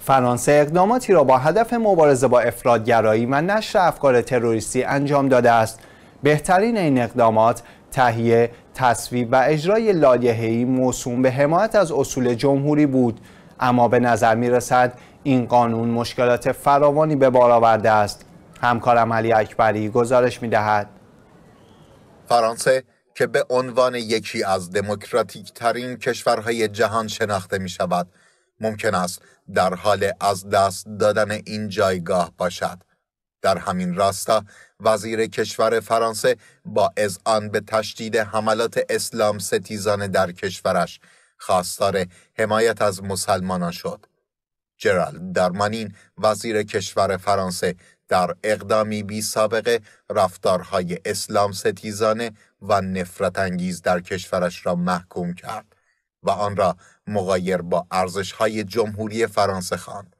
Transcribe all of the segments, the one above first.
فرانسه اقداماتی را با هدف مبارزه با افرادگرایی و نشر افکار تروریستی انجام داده است بهترین این اقدامات تهیه تصویب و اجرای لایحه‌ای موسوم به حمایت از اصول جمهوری بود اما به نظر میرسد این قانون مشکلات فراوانی به بار آورده است همکارم علی اکبری گزارش می دهد فرانسه که به عنوان یکی از دموکراتیک ترین کشورهای جهان شناخته می شود ممکن است در حال از دست دادن این جایگاه باشد. در همین راستا وزیر کشور فرانسه با اذعان به تشدید حملات اسلام ستیزان در کشورش خواستار حمایت از مسلمانان شد. جرال درمانین وزیر کشور فرانسه در اقدامی بی سابقه رفتارهای اسلام ستیزانه و نفرت انگیز در کشورش را محکوم کرد. و آن را مغایر با ارزش های جمهوری فرانسه خواند.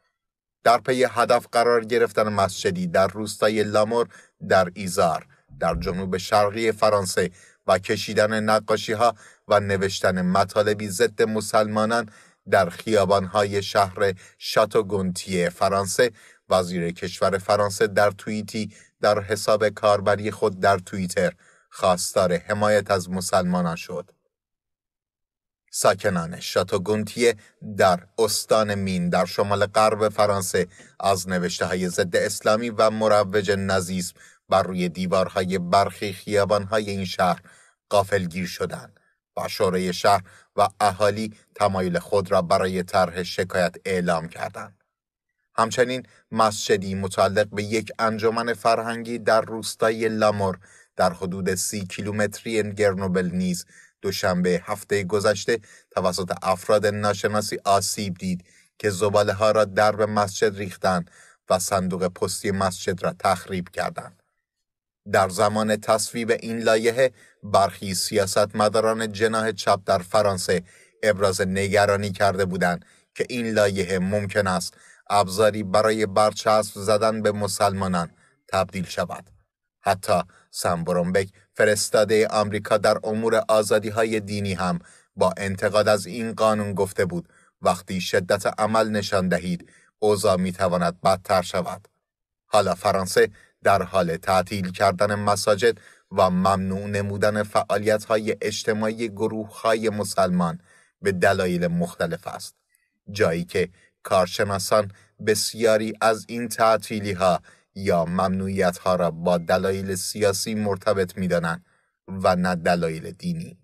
در پی هدف قرار گرفتن مسجدی در روستای لامور در ایزار در جنوب شرقی فرانسه و کشیدن نقاشی ها و نوشتن مطالبی ضد مسلمانان در خیابان های شهر شاتوگونتیه فرانسه وزیر کشور فرانسه در توییتی در حساب کاربری خود در توییتر خواستار حمایت از مسلمانان شد. ساکنان گونتیه در استان مین در شمال غرب فرانسه از نوشته های ضد اسلامی و مروج نازیسم بر روی دیوارهای برخی خیابانهای این شهر قافلگیر شدند و شورای شهر و اهالی تمایل خود را برای طرح شکایت اعلام کردند. همچنین مسجدی متعلق به یک انجمن فرهنگی در روستای لامور در حدود سی کیلومتری گرنوبل نیز دوشنبه هفته گذشته توسط افراد ناشناسی آسیب دید که زباله ها را در به مسجد ریختند و صندوق پستی مسجد را تخریب کردند. در زمان تصویب این لایه برخی سیاستمداران جناه چپ در فرانسه ابراز نگرانی کرده بودند که این لایه ممکن است ابزاری برای برچسب زدن به مسلمانان تبدیل شود. حتی سمبرومبک فرستاده آمریکا در امور آزادی های دینی هم با انتقاد از این قانون گفته بود وقتی شدت عمل نشان دهید اوضاع میتواند بدتر شود. حالا فرانسه در حال تعطیل کردن مساجد و ممنوع نمودن فعالیت های اجتماعی گروه های مسلمان به دلایل مختلف است. جایی که کارشناسان بسیاری از این تعطیلی ها یا ممنوعیت ها را با دلایل سیاسی مرتبط می دانند و نه دلایل دینی